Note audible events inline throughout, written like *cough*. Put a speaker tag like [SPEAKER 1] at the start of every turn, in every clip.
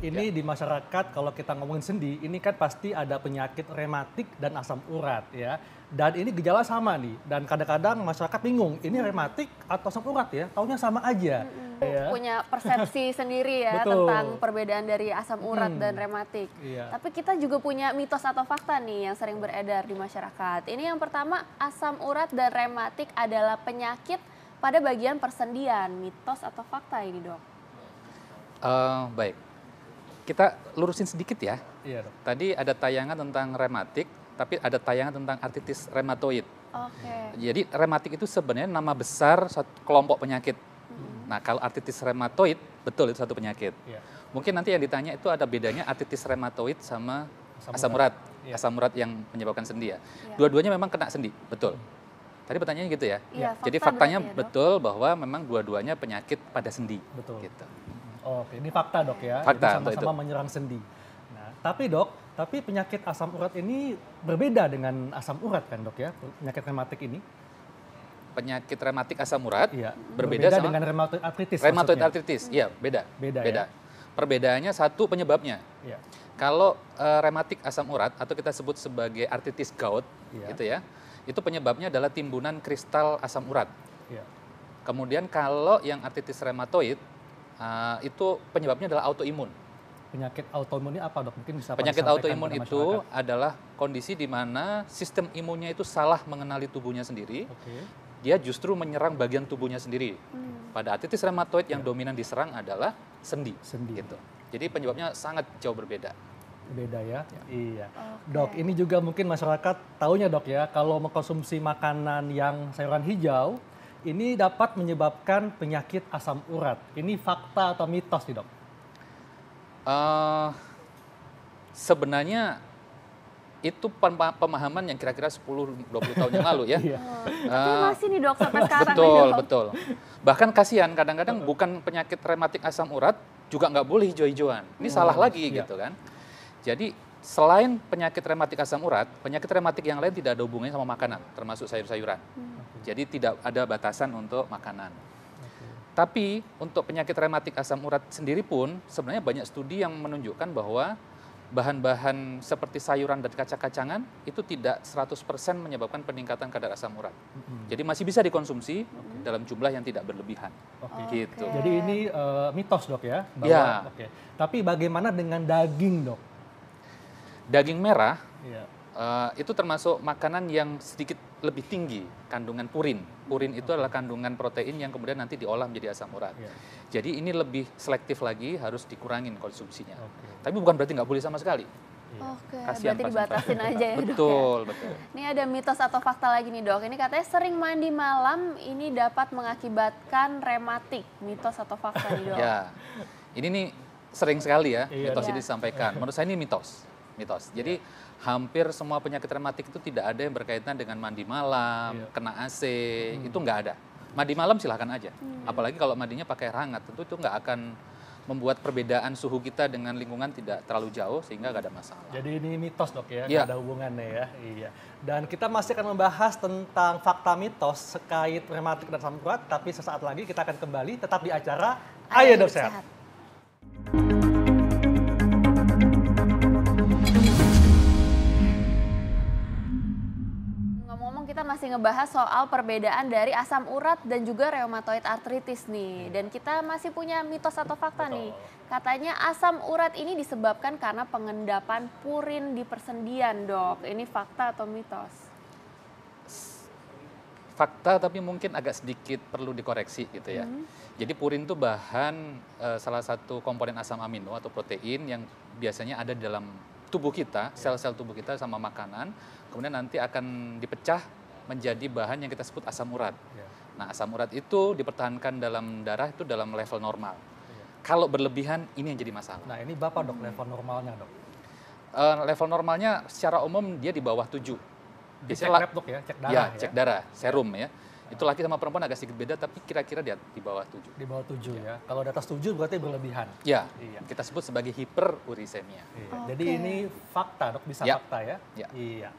[SPEAKER 1] Ini ya. di masyarakat kalau kita ngomongin sendi, ini kan pasti ada penyakit rematik dan asam urat ya. Dan ini gejala sama nih. Dan kadang-kadang masyarakat bingung, ini hmm. rematik atau asam urat ya? Taunya sama aja. -hmm. Ya. Punya
[SPEAKER 2] persepsi *laughs* sendiri ya Betul. tentang perbedaan dari asam urat hmm. dan rematik. Iya. Tapi kita juga punya mitos atau fakta nih yang sering beredar di masyarakat. Ini yang pertama, asam urat dan rematik adalah penyakit pada bagian persendian. Mitos atau fakta ini, Dok?
[SPEAKER 3] Uh, baik kita lurusin sedikit ya. Iya, dok. Tadi ada tayangan tentang rematik, tapi ada tayangan tentang artritis Oke. Okay. Jadi rematik itu sebenarnya nama besar satu kelompok penyakit. Hmm. Nah, kalau artritis rematoid betul itu satu penyakit. Iya. Mungkin nanti yang ditanya itu ada bedanya artritis rematoid sama asam urat. Iya. Asam urat yang menyebabkan sendi ya. Iya. Dua-duanya memang kena sendi, betul. Hmm. Tadi pertanyaannya gitu ya. Iya, Jadi fakta faktanya ya, betul bahwa memang dua-duanya penyakit pada sendi. Betul. Gitu.
[SPEAKER 1] Oke, ini fakta dok ya. Fakta sama-sama menyerang sendi. Nah, tapi dok, tapi penyakit asam urat ini berbeda dengan asam urat kan dok ya, penyakit rematik ini? Penyakit rematik asam
[SPEAKER 3] urat iya, berbeda, berbeda dengan rematoid artritis. Rematoid maksudnya. iya beda. Beda. beda. Ya? Perbedaannya satu penyebabnya. Iya. Kalau uh, rematik asam urat atau kita sebut sebagai artritis gout, iya. gitu ya, itu penyebabnya adalah timbunan kristal asam urat. Iya. Kemudian kalau yang artritis rematoid uh, itu penyebabnya adalah autoimun.
[SPEAKER 1] Penyakit autoimun ini apa dok? Mungkin bisa Penyakit autoimun itu
[SPEAKER 3] adalah kondisi di mana sistem imunnya itu salah mengenali tubuhnya sendiri. Okay. Dia justru menyerang bagian tubuhnya sendiri. Hmm. Pada artritis rheumatoid yang ya. dominan diserang adalah sendi. Sendi. Gitu. Jadi penyebabnya sangat jauh berbeda
[SPEAKER 1] beda ya. ya. Iya. Okay. Dok, ini juga mungkin masyarakat taunya dok ya, kalau mengkonsumsi makanan yang sayuran hijau, ini dapat menyebabkan penyakit asam urat. Ini fakta atau mitos nih dok? Uh, sebenarnya itu
[SPEAKER 3] pemahaman yang kira-kira 10-20 tahun yang lalu ya. Oh, *laughs* uh, masih
[SPEAKER 2] nih dok sampai sekarang. Betul, betul.
[SPEAKER 3] Bahkan kasihan kadang-kadang uh -huh. bukan penyakit rematik asam urat juga nggak boleh hijau-hijauan. Ini oh, salah lagi iya. gitu kan. Jadi selain penyakit rematik asam urat, penyakit rematik yang lain tidak ada hubungannya sama makanan, termasuk sayur-sayuran. Hmm. Jadi tidak ada batasan untuk makanan. Tapi untuk penyakit rematik asam urat sendiri pun sebenarnya banyak studi yang menunjukkan bahwa bahan-bahan seperti sayuran dan kacang-kacangan itu tidak 100% menyebabkan peningkatan kadar asam urat. Mm-hmm. Jadi masih bisa dikonsumsi okay. dalam jumlah yang tidak berlebihan. Okay. Gitu. Okay. Jadi
[SPEAKER 1] ini uh, mitos dok ya? Bahwa, ya. Okay. Tapi bagaimana dengan daging dok?
[SPEAKER 3] Daging merah yeah. Iya. uh, itu termasuk makanan yang sedikit lebih tinggi kandungan purin. Purin itu adalah kandungan protein yang kemudian nanti diolah menjadi asam urat. Yeah. Jadi ini lebih selektif lagi harus dikurangin konsumsinya. Okay. Tapi bukan berarti nggak boleh sama sekali.
[SPEAKER 2] Iya. Oke, okay, Kasian berarti dibatasin aja ya dok. Ya. Betul, betul. Ini ada mitos atau fakta lagi nih dok. Ini katanya sering mandi malam ini dapat mengakibatkan rematik. Mitos atau fakta nih dok? *laughs* ya,
[SPEAKER 3] ini nih sering sekali ya iya. mitos ya. ini iya. disampaikan. Menurut saya ini mitos, mitos. Jadi hampir semua penyakit rematik itu tidak ada yang berkaitan dengan mandi malam, yeah. kena AC, hmm. itu nggak ada. Mandi malam silahkan aja, hmm. Iya. apalagi kalau mandinya pakai hangat, tentu itu nggak akan membuat perbedaan suhu kita dengan lingkungan tidak terlalu jauh sehingga nggak ada masalah.
[SPEAKER 1] Jadi ini mitos dok ya, ya. ada hubungannya ya. Iya. Dan kita masih akan membahas tentang fakta mitos sekait rematik dan sampruat, tapi sesaat lagi kita akan kembali tetap di acara Ayo, Ayo Dok Sehat. sehat.
[SPEAKER 2] masih ngebahas soal perbedaan dari asam urat dan juga rheumatoid arthritis nih. Iya. Dan kita masih punya mitos atau fakta Betul. nih. Katanya asam urat ini disebabkan karena pengendapan purin di persendian, Dok. Ini fakta atau mitos?
[SPEAKER 3] Fakta tapi mungkin agak sedikit perlu dikoreksi gitu ya. Hmm. Jadi purin itu bahan e, salah satu komponen asam amino atau protein yang biasanya ada dalam tubuh kita, sel-sel tubuh kita sama makanan, kemudian nanti akan dipecah menjadi bahan yang kita sebut asam urat. Yeah. Nah, asam urat itu dipertahankan dalam darah itu dalam level normal. Yeah. Kalau berlebihan, ini yang jadi masalah.
[SPEAKER 1] Nah, ini Bapak dok, hmm. level normalnya dok?
[SPEAKER 3] Uh, level normalnya secara umum dia di bawah 7. Di cek lab,
[SPEAKER 1] dok ya, cek darah ya. ya. cek
[SPEAKER 3] darah, iya. serum ya. Iya. Itu laki sama perempuan agak sedikit beda, tapi kira-kira dia di bawah 7.
[SPEAKER 1] Di bawah 7 ya. ya. Kalau di atas 7 berarti berlebihan.
[SPEAKER 3] Ya, iya. kita sebut sebagai hiperurisemia. Iya. Okay. Jadi ini
[SPEAKER 1] fakta dok, bisa ya. fakta ya? ya. iya.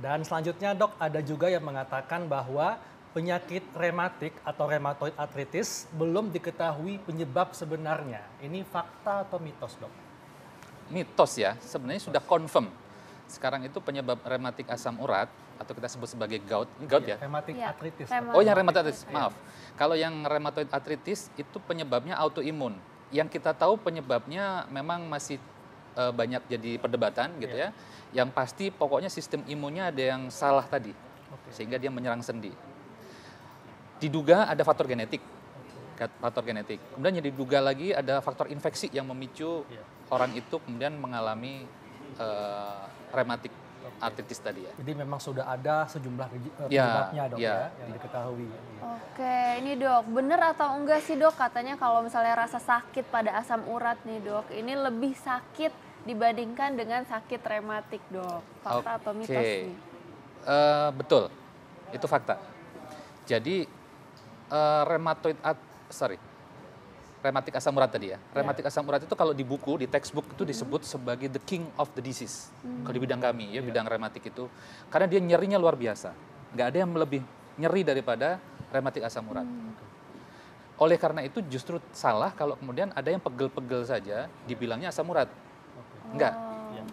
[SPEAKER 1] Dan selanjutnya dok, ada juga yang mengatakan bahwa penyakit rematik atau rheumatoid arthritis belum diketahui penyebab sebenarnya. Ini fakta atau mitos dok?
[SPEAKER 3] Mitos ya, sebenarnya mitos. sudah confirm. Sekarang itu penyebab rematik asam urat atau kita sebut sebagai gout, gout iya, ya?
[SPEAKER 1] Rematik ya. arthritis. Oh yang rematik arthritis, iya. maaf.
[SPEAKER 3] Iya. Kalau yang rheumatoid arthritis itu penyebabnya autoimun. Yang kita tahu penyebabnya memang masih e, banyak jadi perdebatan gitu yeah. ya. Yang pasti pokoknya sistem imunnya ada yang salah tadi. Okay. Sehingga dia menyerang sendi. Diduga ada faktor genetik. Okay. Faktor genetik. Kemudian yang diduga lagi ada faktor infeksi yang memicu yeah. orang itu kemudian mengalami e, rematik okay. artritis tadi ya.
[SPEAKER 1] Jadi memang sudah ada sejumlah eh, ya, penyebabnya ya, dok ya, ya yang diketahui.
[SPEAKER 2] Oke, ini dok, benar atau enggak sih dok katanya kalau misalnya rasa sakit pada asam urat nih dok, ini lebih sakit dibandingkan dengan sakit rematik dok, fakta okay. atau mitos nih?
[SPEAKER 3] Uh, betul, itu fakta. Jadi uh, eh, rematoid, sorry, rematik asam urat tadi ya. ya. Rematik yeah. asam urat itu kalau di buku, di textbook itu disebut sebagai the king of the disease. Mm. Kalau di bidang kami ya, yeah. bidang rematik itu. Karena dia nyerinya luar biasa. Nggak ada yang lebih nyeri daripada rematik asam urat. Mm. Oleh karena itu justru salah kalau kemudian ada yang pegel-pegel saja dibilangnya asam urat. Okay. Oh. Enggak. Yeah.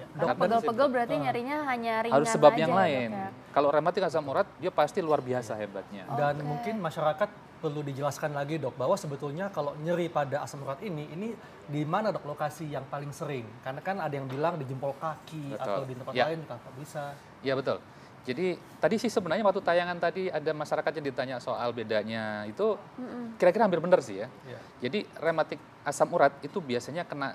[SPEAKER 3] Ya. Kalau pegel-pegel berarti ah.
[SPEAKER 2] nyerinya hanya ringan Harus sebab aja yang lain. Ya,
[SPEAKER 3] Kalau rematik asam urat, dia pasti luar biasa ya. hebatnya. Oh, Dan
[SPEAKER 1] mungkin masyarakat perlu dijelaskan lagi dok bahwa sebetulnya kalau nyeri pada asam urat ini ini di mana dok lokasi yang paling sering? Karena kan ada yang bilang di jempol kaki betul. atau di tempat ya. lain kan bisa.
[SPEAKER 3] ya betul. Jadi tadi sih sebenarnya waktu tayangan tadi ada masyarakat yang ditanya soal bedanya itu kira-kira hampir benar sih ya. Yeah. Jadi rematik asam urat itu biasanya kena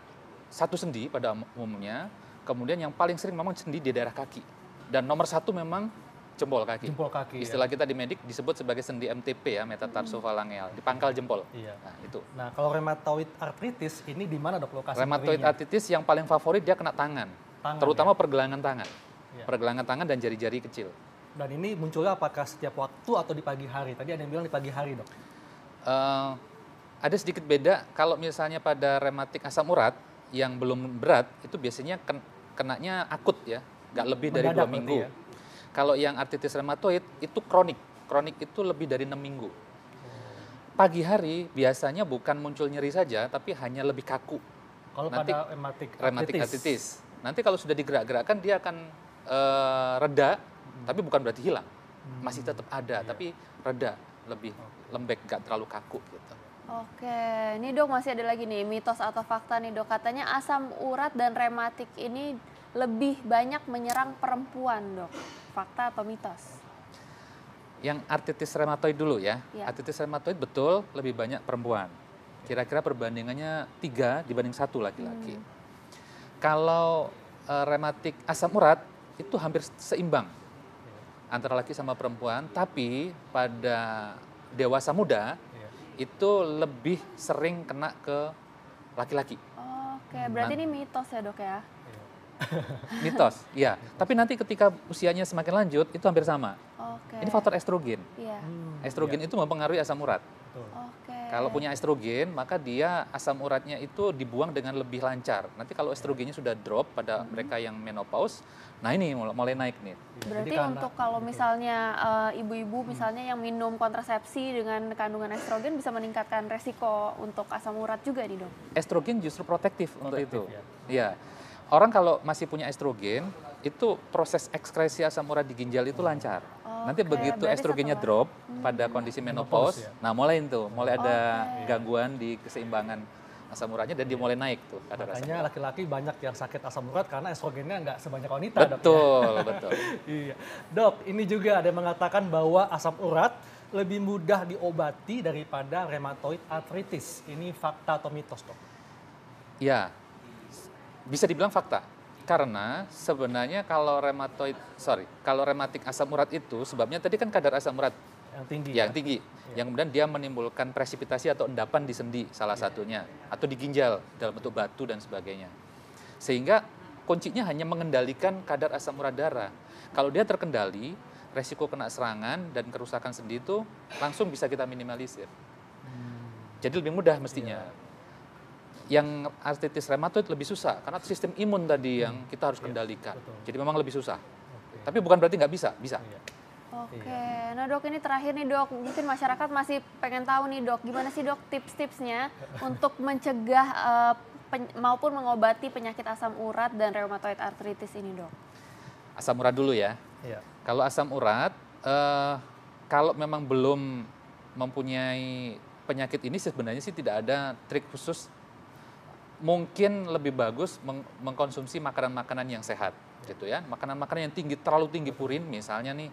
[SPEAKER 3] satu sendi pada umumnya, kemudian yang paling sering memang sendi di daerah kaki dan
[SPEAKER 1] nomor satu memang
[SPEAKER 3] jempol kaki. Jempol kaki. Ya. Istilah ya. kita di medik disebut sebagai sendi MTP ya, metatarsofalangeal di pangkal jempol. Iya. Nah, itu.
[SPEAKER 1] Nah, kalau rheumatoid arthritis ini di mana dok lokasi Rheumatoid
[SPEAKER 3] arthritis yang paling favorit dia kena tangan. tangan terutama ya? pergelangan tangan. Iya. Pergelangan tangan dan jari-jari kecil.
[SPEAKER 1] Dan ini munculnya apakah setiap waktu atau di pagi hari? Tadi ada yang bilang di pagi hari, Dok.
[SPEAKER 3] Uh, ada sedikit beda kalau misalnya pada rematik asam urat yang belum berat itu biasanya ken kenanya akut ya, nggak lebih dari dua minggu. Ya? Kalau yang artritis rematoid itu kronik. Kronik itu lebih dari enam minggu. Pagi hari biasanya bukan muncul nyeri saja, tapi hanya lebih kaku. Kalau Nanti, pada
[SPEAKER 1] rematik artritis. artritis.
[SPEAKER 3] Nanti kalau sudah digerak-gerakkan dia akan uh, reda, hmm. tapi bukan berarti hilang.
[SPEAKER 1] Hmm. Masih
[SPEAKER 3] tetap ada, iya. tapi reda, lebih okay. lembek, gak terlalu kaku gitu.
[SPEAKER 2] Oke, ini dok masih ada lagi nih mitos atau fakta nih dok katanya asam urat dan rematik ini lebih banyak menyerang perempuan dok fakta atau mitos?
[SPEAKER 3] Yang artritis reumatoid dulu ya. ya. Artritis reumatoid betul lebih banyak perempuan. Kira-kira perbandingannya tiga dibanding satu laki-laki. Hmm. Kalau e, eh, rematik asam urat itu hampir seimbang antara laki sama perempuan, tapi pada dewasa muda ya. itu lebih sering kena ke laki-laki.
[SPEAKER 2] Oke, berarti nah, ini mitos ya dok ya?
[SPEAKER 3] *laughs* mitos, ya. Tapi nanti ketika usianya semakin lanjut itu hampir sama. Okay. Ini faktor estrogen.
[SPEAKER 2] Yeah. Hmm, estrogen yeah. itu
[SPEAKER 3] mempengaruhi asam urat.
[SPEAKER 1] Okay.
[SPEAKER 3] Kalau punya estrogen, maka dia asam uratnya itu dibuang dengan lebih lancar. Nanti kalau estrogennya sudah drop pada mm -hmm. mereka yang menopause, nah ini mulai naik nih. Iya. Berarti karena, untuk
[SPEAKER 2] kalau misalnya eh, ibu-ibu uh, misalnya yang minum kontrasepsi dengan kandungan estrogen bisa meningkatkan resiko untuk asam urat juga nih dok?
[SPEAKER 3] Estrogen justru protektif, untuk itu. Ya. ya orang kalau masih punya estrogen itu proses ekskresi asam urat di ginjal itu lancar. Oh, Nanti okay. begitu Berarti estrogennya drop hmm. pada kondisi menopause, menopause ya. nah mulai itu, mulai ada okay. gangguan di keseimbangan asam uratnya dan dimulai iya. naik tuh. Ada
[SPEAKER 1] Makanya laki-laki banyak yang sakit asam urat karena estrogennya nggak sebanyak wanita. Betul, dok, ya. *laughs* betul. iya. Dok, ini juga ada yang mengatakan bahwa asam urat lebih mudah diobati daripada rheumatoid arthritis. Ini fakta atau mitos, dok?
[SPEAKER 3] Ya, bisa dibilang fakta karena sebenarnya kalau rematoid sorry kalau rematik asam urat itu sebabnya tadi kan kadar asam urat yang tinggi yang ya? tinggi ya. yang kemudian dia menimbulkan presipitasi atau endapan di sendi salah ya. satunya atau di ginjal dalam bentuk batu dan sebagainya sehingga kuncinya hanya mengendalikan kadar asam urat darah kalau dia terkendali resiko kena serangan dan kerusakan sendi itu langsung bisa kita minimalisir hmm. jadi lebih mudah mestinya ya yang artritis rematoid lebih susah karena sistem imun tadi yang hmm. kita harus iya, kendalikan. Jadi memang lebih susah. Okay. Tapi bukan berarti nggak bisa, bisa. Iya.
[SPEAKER 2] Oke, okay. Iya. nah dok ini terakhir nih dok, mungkin masyarakat masih pengen tahu nih dok, gimana sih dok tips-tipsnya *laughs* untuk mencegah uh, pen maupun mengobati penyakit asam urat dan rheumatoid arthritis ini dok?
[SPEAKER 3] Asam urat dulu ya. Iya. Kalau asam urat, uh, kalau memang belum mempunyai penyakit ini sebenarnya sih tidak ada trik khusus mungkin lebih bagus meng mengkonsumsi makanan-makanan yang sehat gitu ya makanan-makanan yang tinggi terlalu tinggi purin misalnya nih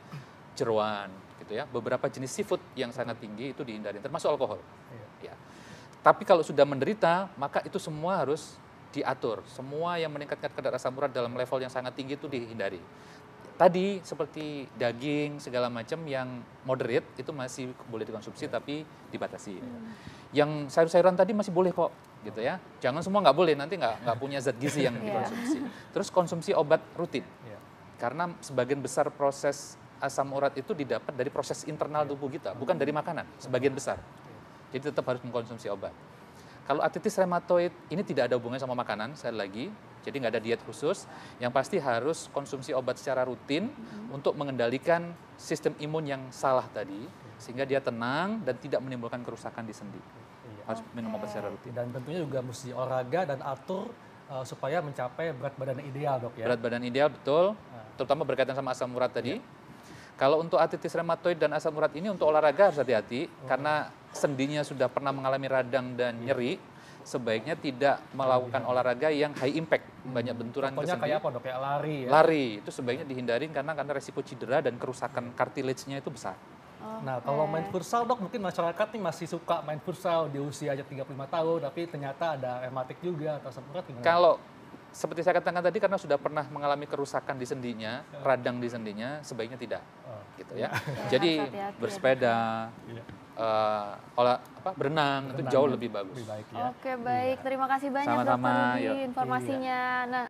[SPEAKER 3] jeruan gitu ya beberapa jenis seafood yang sangat tinggi itu dihindari termasuk alkohol iya. ya tapi kalau sudah menderita maka itu semua harus diatur semua yang meningkatkan kadar asam urat dalam level yang sangat tinggi itu dihindari tadi seperti daging segala macam yang moderate itu masih boleh dikonsumsi iya. tapi dibatasi. Hmm. Yang sayur-sayuran tadi masih boleh kok gitu ya. Jangan semua nggak boleh, nanti nggak nggak punya zat gizi yang iya. dikonsumsi. Terus konsumsi obat rutin, iya. karena sebagian besar proses asam urat itu didapat dari proses internal iya. tubuh kita, bukan dari makanan, sebagian besar. Jadi tetap harus mengkonsumsi obat. Kalau artritis rematoid ini tidak ada hubungannya sama makanan, saya lagi. Jadi nggak ada diet khusus. Yang pasti harus konsumsi obat secara rutin hmm. untuk mengendalikan sistem imun yang salah tadi, sehingga dia tenang dan tidak menimbulkan kerusakan di sendi harus minum obat secara rutin.
[SPEAKER 1] Dan tentunya juga mesti olahraga dan atur uh, supaya mencapai berat badan ideal dok ya. Berat
[SPEAKER 3] badan ideal betul, nah. terutama berkaitan sama asam urat tadi. Ya. Kalau untuk artritis rematoid dan asam urat ini untuk olahraga harus hati-hati oh. karena sendinya sudah pernah mengalami radang dan iya. nyeri. Sebaiknya tidak melakukan iya. olahraga yang high impact, hmm. banyak benturan Contohnya ke sendi. kayak apa
[SPEAKER 1] dok? Kayak lari ya? Lari,
[SPEAKER 3] itu sebaiknya dihindarin karena karena resiko cedera dan kerusakan cartilage-nya itu besar.
[SPEAKER 1] Okay. Oh, nah, kalau main futsal dok, mungkin masyarakat nih masih suka main futsal di usia aja 35 tahun, tapi ternyata ada rematik juga atau sempat gimana? Kalau
[SPEAKER 3] seperti saya katakan tadi karena sudah pernah mengalami kerusakan di sendinya, ya. radang di sendinya, sebaiknya tidak. Oh. Gitu ya. ya. *laughs* Iya, Jadi hati ya, bersepeda, ya. uh, olah apa berenang, berenang itu jauh ya. lebih bagus. Lebih baik, ya.
[SPEAKER 2] Oke, iya. baik. Ya. Terima kasih banyak Sama -sama, dokter informasinya. Ya. Nah,